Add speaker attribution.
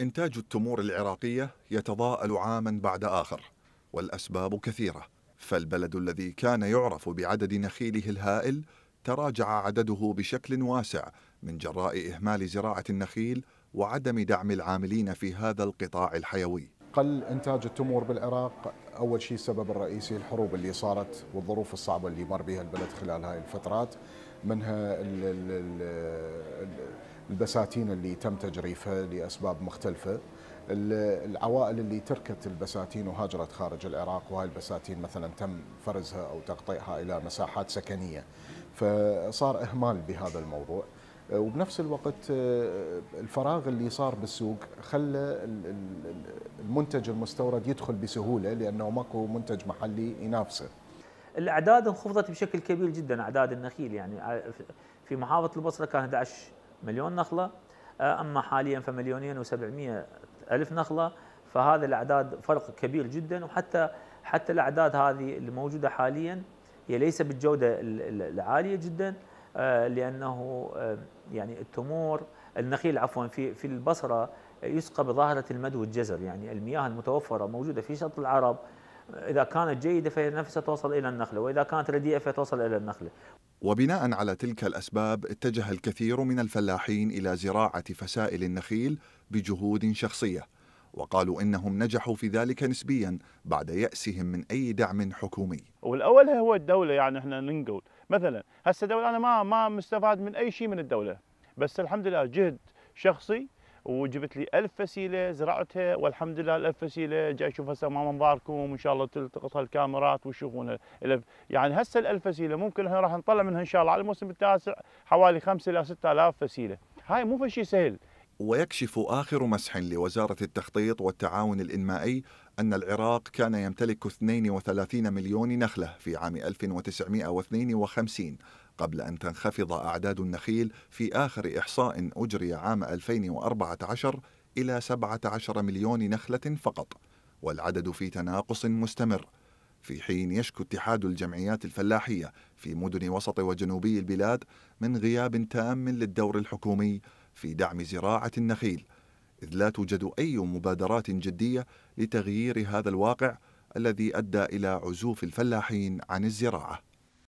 Speaker 1: إنتاج التمور العراقية يتضاءل عاما بعد آخر والأسباب كثيرة فالبلد الذي كان يعرف بعدد نخيله الهائل تراجع عدده بشكل واسع من جراء إهمال زراعة النخيل وعدم دعم العاملين في هذا القطاع الحيوي
Speaker 2: قل إنتاج التمور بالعراق أول شيء السبب الرئيسي الحروب اللي صارت والظروف الصعبة اللي مر بها البلد خلال هاي الفترات منها الـ الـ الـ البساتين اللي تم تجريفها لاسباب مختلفه العوائل اللي تركت البساتين وهاجرت خارج العراق وهاي البساتين مثلا تم فرزها او تقطيعها الى مساحات سكنيه فصار اهمال بهذا الموضوع آه، وبنفس الوقت آه، الفراغ اللي صار بالسوق خلى المنتج المستورد يدخل بسهوله لانه ماكو منتج محلي ينافسه.
Speaker 3: الاعداد انخفضت بشكل كبير جدا اعداد النخيل يعني آه، في محافظه البصره كان 11 مليون نخله آه، اما حاليا فمليونين وسبعمائة الف نخله فهذا الاعداد فرق كبير جدا وحتى حتى الاعداد هذه الموجوده حاليا هي ليس بالجوده العاليه جدا آه، لانه آه، يعني التمور النخيل عفوا في في البصره يسقى بظاهره المد والجزر يعني المياه المتوفره موجوده في شط العرب إذا كانت جيدة فهي نفسها توصل إلى النخلة وإذا كانت رديئة فتوصل إلى النخلة
Speaker 1: وبناء على تلك الأسباب اتجه الكثير من الفلاحين إلى زراعة فسائل النخيل بجهود شخصية وقالوا إنهم نجحوا في ذلك نسبيا بعد يأسهم من أي دعم حكومي
Speaker 4: والأول هو الدولة يعني احنا ننقل مثلا هسه الدولة أنا ما ما مستفاد من أي شيء من الدولة بس الحمد لله جهد شخصي وجبت لي ألف فسيلة زرعتها والحمد لله الألف فسيلة جاي أشوف هسه أمام أنظاركم وإن شاء الله تلتقطها الكاميرات وتشوفونها يعني هسه الألف فسيلة ممكن احنا راح نطلع منها إن شاء الله على الموسم التاسع حوالي خمسة إلى ستة آلاف فسيلة
Speaker 1: هاي مو فشي سهل ويكشف آخر مسح لوزارة التخطيط والتعاون الإنمائي أن العراق كان يمتلك 32 مليون نخلة في عام 1952 قبل أن تنخفض أعداد النخيل في آخر إحصاء أجري عام 2014 إلى 17 مليون نخلة فقط والعدد في تناقص مستمر في حين يشكو اتحاد الجمعيات الفلاحية في مدن وسط وجنوبي البلاد من غياب تام للدور الحكومي في دعم زراعة النخيل إذ لا توجد أي مبادرات جدية لتغيير هذا الواقع الذي أدى إلى عزوف الفلاحين عن الزراعة